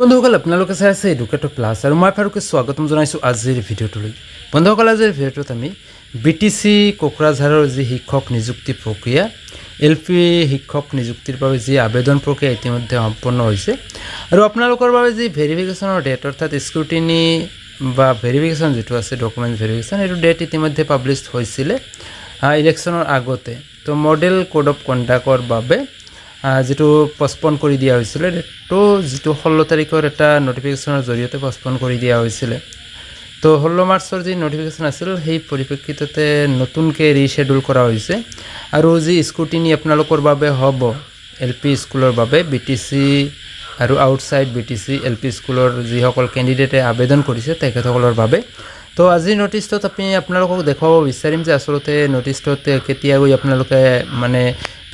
বন্ধুসকল আপোনালোকে চাই আছে এডুকেটৰ প্লাছ আৰু মই ফাৰুকে স্বাগতম জনাইছোঁ আজিৰ ভিডিঅ'টোলৈ বন্ধুসকল আজিৰ ভিডিঅ'টোত আমি বি টি চি কোকৰাঝাৰৰ যি শিক্ষক নিযুক্তি প্ৰক্ৰিয়া এল পি শিক্ষক নিযুক্তিৰ বাবে যি আবেদন প্ৰক্ৰিয়া ইতিমধ্যে সম্পন্ন হৈছে আৰু আপোনালোকৰ বাবে যি ভেৰিফিকেশ্যনৰ ডেট অৰ্থাৎ স্ক্ৰুটিনি বা ভেৰিফিকেশ্যন যিটো আছে ডকুমেণ্ট ভেৰিফিকেশ্যন সেইটো ডেট ইতিমধ্যে পাব্লিছ হৈছিলে ইলেকশ্যনৰ আগতে তো মডেল ক'ড অফ কণ্ডাক্টৰ বাবে যিটো পষ্টপন কৰি দিয়া হৈছিলে তো যিটো ষোল্ল তাৰিখৰ এটা ন'টিফিকেশ্যনৰ জৰিয়তে পষ্টপন কৰি দিয়া হৈছিলে তো ষোল্ল মাৰ্চৰ যি ন'টিফিকেশ্যন আছিল সেই পৰিপ্ৰেক্ষিততে নতুনকৈ ৰিচেডুল কৰা হৈছে আৰু যি স্কুটিনি আপোনালোকৰ বাবে হ'ব এল পি স্কুলৰ বাবে বি টি চি আৰু outside B T C L P স্কুলৰ যিসকল কেণ্ডিডেটে আবেদন কৰিছে তেখেতসকলৰ বাবে তো আজিৰ ন'টিছটোত আমি আপোনালোকক দেখুৱাব বিচাৰিম যে আচলতে ন'টিছটোত কেতিয়া গৈ আপোনালোকে মানে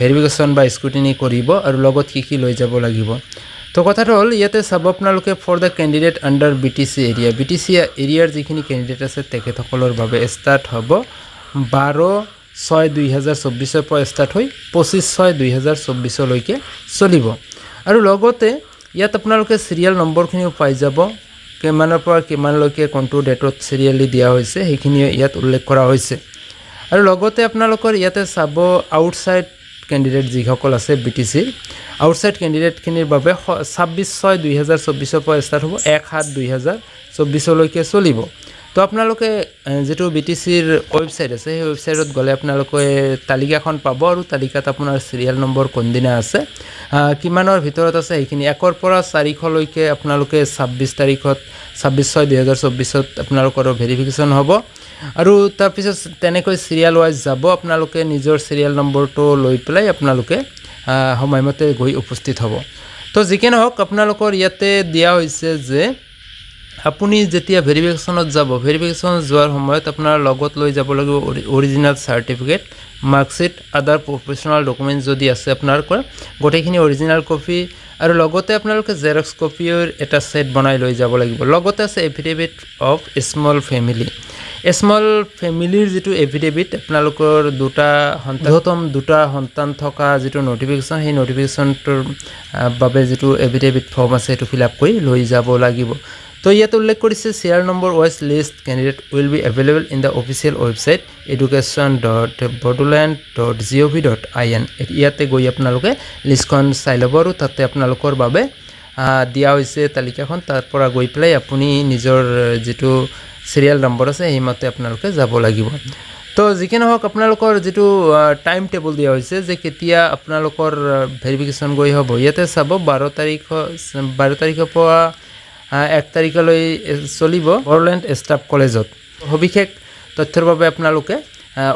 ভেৰিফিকেশ্যন বা স্কুটিনি কৰিব আৰু লগত কি কি লৈ যাব লাগিব তো কথাটো হ'ল ইয়াতে চাব আপোনালোকে for the candidate under B T C area B T C এৰিয়াৰ যিখিনি কেণ্ডিডেট আছে তেখেতসকলৰ বাবে ষ্টাৰ্ট হ'ব বাৰ ছয় দুহেজাৰ চৌব্বিছৰ পৰা ষ্টাৰ্ট হৈ পঁচিছ ছয় দুহেজাৰ চৌব্বিছলৈকে চলিব আৰু লগতে ইয়াত আপোনালোকে চিৰিয়েল নম্বৰখিনিও পাই যাব কিমানৰ পৰা কিমানলৈকে কোনটো ডেটত চিৰিয়েলি দিয়া হৈছে সেইখিনি ইয়াত উল্লেখ কৰা হৈছে আৰু লগতে আপোনালোকৰ ইয়াতে চাব আউটছাইড কেণ্ডিডেট যিসকল আছে বি টি চিৰ আউটছাইড কেণ্ডিডেটখিনিৰ বাবে ছাব্বিছ ছয় দুহেজাৰ চৌব্বিছৰ পৰা ষ্টাৰ্ট হ'ব এক সাত দুহেজাৰ চৌব্বিছলৈকে চলিব তো আপোনালোকে যিটো বি টি চিৰ ৱেবছাইট আছে সেই ৱেবছাইটত গ'লে আপোনালোকে তালিকাখন পাব আৰু তালিকাত আপোনাৰ চিৰিয়েল নম্বৰ কোনদিনা আছে কিমানৰ ভিতৰত আছে সেইখিনি একৰ পৰা চাৰিশলৈকে আপোনালোকে ছাব্বিছ তাৰিখত ছাব্বিছ ছয় দুহেজাৰ চৌব্বিছত আপোনালোকৰ ভেৰিফিকেশ্যন হ'ব আৰু তাৰপিছত তেনেকৈ চিৰিয়েল ৱাইজ যাব আপোনালোকে নিজৰ চিৰিয়েল নম্বৰটো লৈ পেলাই আপোনালোকে সময়মতে গৈ উপস্থিত হ'ব তো যিকি নহওক আপোনালোকৰ ইয়াতে দিয়া হৈছে যে আপুনি যেতিয়া ভেৰিফিকেশ্যনত যাব ভেৰিফিকেশ্যন যোৱাৰ সময়ত আপোনাৰ লগত লৈ যাব লাগিব original certificate marksheet other professional document যদি আছে আপোনালোকৰ গোটেইখিনি অৰিজিনেল কপি আৰু লগতে আপোনালোকে জেৰক্স কপিৰ এটা ছেট বনাই লৈ যাব লাগিব লগতে আছে affidavit of small family small ফেমিলিৰ যিটো এফিডেভিট আপোনালোকৰ দুটা সন্তম দুটা সন্তান থকা যিটো নটিফিকেশ্যন সেই নটিফিকেশ্যনটোৰ বাবে যিটো এফিডেভিট ফৰ্ম আছে সেইটো ফিল আপ কৰি লৈ যাব লাগিব তো ইয়াত উল্লেখ কৰিছে chair number wise list candidate will be available in the official website education dot Bodoland dot G O' V dot I N ইয়াতে গৈ আপোনালোকে লিষ্টখন চাই ল'ব আৰু তাতে আপোনালোকৰ বাবে দিয়া হৈছে তালিকাখন তাৰ পৰা গৈ পেলাই আপুনি নিজৰ যিটো চিৰিয়েল নম্বৰ আছে সেইমতে আপোনালোকে যাব লাগিব তো যি নহওক আপোনালোকৰ যিটো টাইম টেবুল দিয়া হৈছে যে কেতিয়া আপোনালোকৰ ভেৰিফিকেশ্যন গৈ হ'ব ইয়াতে চাব বাৰ তাৰিখ বাৰ তাৰিখৰ পৰা এক তাৰিখলৈ চলিব বড়োলেণ্ড ষ্টাফ কলেজত সবিশেষ তথ্যৰ বাবে আপোনালোকে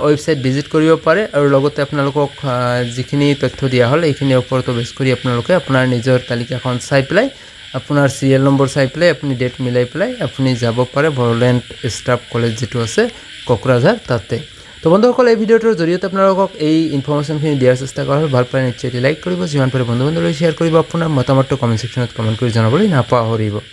ৱেবছাইট ভিজিট কৰিব পাৰে আৰু লগতে আপোনালোকক যিখিনি তথ্য দিয়া হ'ল এইখিনিৰ ওপৰতো বেছ কৰি আপোনালোকে আপোনাৰ নিজৰ তালিকাখন চাই পেলাই আপোনাৰ ছিৰিয়েল নম্বৰ চাই পেলাই আপুনি ডেট মিলাই পেলাই আপুনি যাব পাৰে বড়োলেণ্ড ষ্টাফ কলেজ যিটো আছে কোকৰাঝাৰ তাতে তো বন্ধুসকল এই ভিডিঅ'টোৰ জৰিয়তে আপোনালোকক এই ইনফৰ্মেশ্যনখিনি দিয়াৰ চেষ্টা কৰা হ'ল ভাল পালে নিশ্চয় লাইক কৰিব যিমান পাৰে বন্ধু বান্ধৱলৈ শ্বেয়াৰ কৰিব আপোনাৰ মতামতটো কমেণ্ট ছেকশ্যনত কমেণ্ট কৰি জনাবলৈ নাপাহৰিব